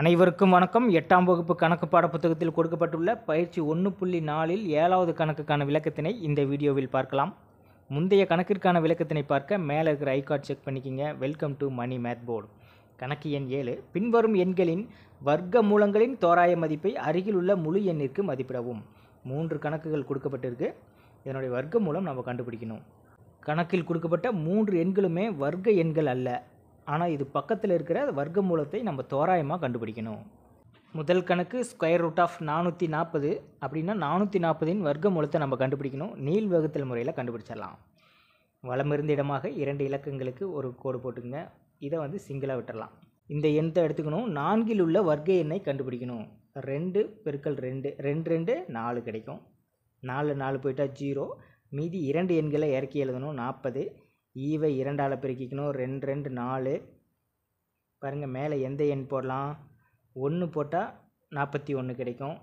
அனைவருக்கும் வணக்கம் எட்டாம் வகுப்பு கணக்கு பாட புத்தகத்தில் கொடுக்கப்பட்டுள்ள பயிற்சி ஒன்று புள்ளி நாலில் ஏழாவது கணக்குக்கான விளக்கத்தினை இந்த வீடியோவில் பார்க்கலாம் முந்தைய கணக்கிற்கான விளக்கத்தினை பார்க்க மேலே இருக்கிற ஐகார்ட் செக் பண்ணிக்கிங்க welcome to Mani math board கணக்கு எண் ஏழு பின்வரும் எண்களின் வர்க்க மூலங்களின் தோராய மதிப்பை அருகில் உள்ள முழு எண்ணிற்கு மதிப்பிடவும் மூன்று கணக்குகள் கொடுக்கப்பட்டிருக்கு இதனுடைய வர்க்க மூலம் நம்ம கண்டுபிடிக்கணும் கணக்கில் கொடுக்கப்பட்ட மூன்று எண்களுமே வர்க்க எண்கள் அல்ல ஆனால் இது பக்கத்தில் இருக்கிற வர்க்க மூலத்தை நம்ம தோராயமாக கண்டுபிடிக்கணும் முதல் கணக்கு ஸ்கொயர் ரூட் ஆஃப் நானூற்றி நாற்பது அப்படின்னா நானூற்றி நாற்பதின் வர்க்க மூலத்தை நம்ம கண்டுபிடிக்கணும் நீள் வகுத்தல் முறையில் கண்டுபிடிச்சிடலாம் வளமிருந்த இடமாக இரண்டு இலக்கங்களுக்கு ஒரு கோடு போட்டுங்க இதை வந்து சிங்கிளாக விட்டுடலாம் இந்த எண்ணத்தை எடுத்துக்கணும் நான்கில் உள்ள வர்க்க எண்ணை கண்டுபிடிக்கணும் ரெண்டு பெருக்கல் ரெண்டு ரெண்டு ரெண்டு நாலு கிடைக்கும் நாலு நாலு போயிட்டால் ஜீரோ மீதி இரண்டு எண்களை இறக்கி எழுதணும் நாற்பது ஈவை இரண்டால் பெருக்கிக்கணும் ரெண்டு ரெண்டு நாலு பாருங்கள் மேலே எந்த எண் போடலாம் ஒன்று போட்டால் நாற்பத்தி ஒன்று கிடைக்கும்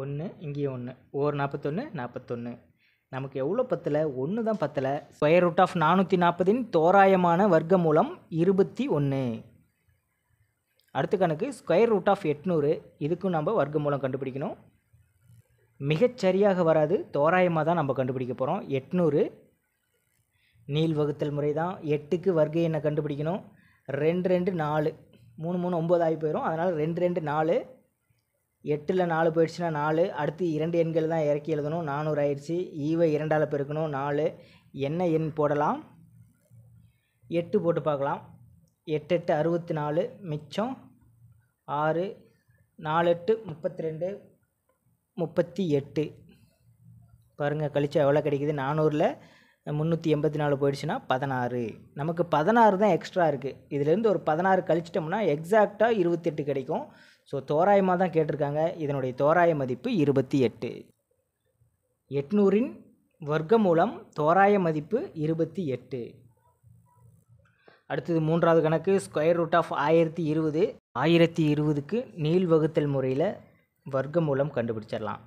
ஒன்று இங்கேயும் ஒன்று ஓர் நாற்பத்தொன்று நாற்பத்தொன்று நமக்கு எவ்வளோ பத்தில் ஒன்று தான் பத்தில் ஸ்கொயர் ரூட் ஆஃப் நானூற்றி நாற்பதின் தோராயமான வர்க்க மூலம் இருபத்தி ஒன்று அடுத்த கணக்கு ஸ்கொயர் ரூட் ஆஃப் எட்நூறு இதுக்கும் நம்ம வர்க்க மூலம் கண்டுபிடிக்கணும் மிகச்சரியாக வராது தோராயமாக தான் நம்ம கண்டுபிடிக்க போகிறோம் எட்நூறு நீள் வகுத்தல் முறை தான் எட்டுக்கு வர்க்க எண்ணை கண்டுபிடிக்கணும் ரெண்டு ரெண்டு நாலு மூணு மூணு ஒம்பது ஆகி போயிடும் அதனால் ரெண்டு ரெண்டு நாலு எட்டில் நாலு போயிடுச்சுன்னா நாலு அடுத்து இரண்டு எண்கள் தான் இறக்கி எழுதணும் நானூறு ஆயிடுச்சு ஈவை இரண்டால் பெருக்கணும் நாலு என்ன எண் போடலாம் எட்டு போட்டு பார்க்கலாம் எட்டு எட்டு அறுபத்தி நாலு மிச்சம் ஆறு நாலு எட்டு முப்பத்தி ரெண்டு முப்பத்தி எட்டு பாருங்கள் கழிச்சா எவ்வளோ கிடைக்குது நானூறில் முந்நூற்றி எண்பத்தி நாலு போயிடுச்சுன்னா பதினாறு நமக்கு பதினாறு தான் எக்ஸ்ட்ரா இருக்குது இதுலேருந்து ஒரு பதினாறு கழிச்சிட்டோம்னா எக்ஸாக்டாக இருபத்தெட்டு கிடைக்கும் ஸோ தோராயமாக தான் கேட்டிருக்காங்க இதனுடைய தோராய மதிப்பு இருபத்தி எட்டு எட்நூறின் வர்க்க மூலம் தோராய மதிப்பு இருபத்தி எட்டு அடுத்தது மூன்றாவது கணக்கு ஸ்கொயர் ரூட் ஆஃப் ஆயிரத்தி இருபது ஆயிரத்தி இருபதுக்கு நீள் வகுத்தல் முறையில் வர்க்க மூலம் கண்டுபிடிச்சிடலாம்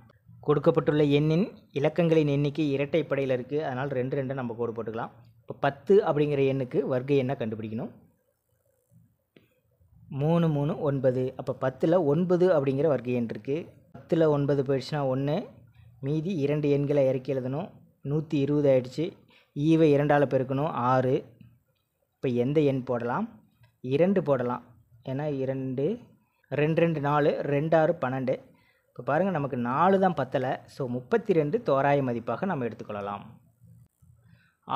கொடுக்கப்பட்டுள்ள எண்ணின் இலக்கங்களின் எண்ணிக்கை இரட்டைப்படையில் இருக்குது அதனால் ரெண்டு ரெண்டு நம்ம கோடு போட்டுக்கலாம் இப்போ பத்து அப்படிங்கிற எண்ணுக்கு வர்க்க எண்ணை கண்டுபிடிக்கணும் மூணு மூணு ஒன்பது அப்போ பத்தில் ஒன்பது அப்படிங்கிற வர்க்க எண் இருக்குது பத்தில் ஒன்பது போயிடுச்சுன்னா ஒன்று மீதி இரண்டு எண்களை இறக்கி எழுதணும் நூற்றி இருபது ஆயிடுச்சு ஈவை இரண்டால் பெருக்கணும் ஆறு இப்போ எந்த எண் போடலாம் இரண்டு போடலாம் ஏன்னா இரண்டு ரெண்டு ரெண்டு நாலு ரெண்டாறு பன்னெண்டு இப்போ பாருங்கள் நமக்கு நாலு தான் பத்தலை ஸோ முப்பத்தி ரெண்டு தோராய மதிப்பாக நம்ம எடுத்துக்கொள்ளலாம்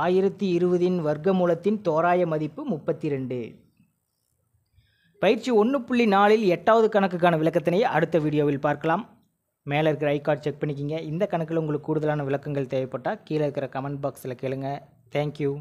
ஆயிரத்தி இருபதின் வர்க்கமூலத்தின் தோராய மதிப்பு முப்பத்தி ரெண்டு பயிற்சி ஒன்று புள்ளி நாலில் எட்டாவது கணக்குக்கான விளக்கத்தினை அடுத்த வீடியோவில் பார்க்கலாம் மேலே இருக்கிற ஐ கார்டு செக் பண்ணிக்கிங்க இந்த கணக்கில் உங்களுக்கு கூடுதலான விளக்கங்கள் தேவைப்பட்டால் கீழே இருக்கிற கமெண்ட் பாக்ஸில் கேளுங்கள் தேங்க்யூ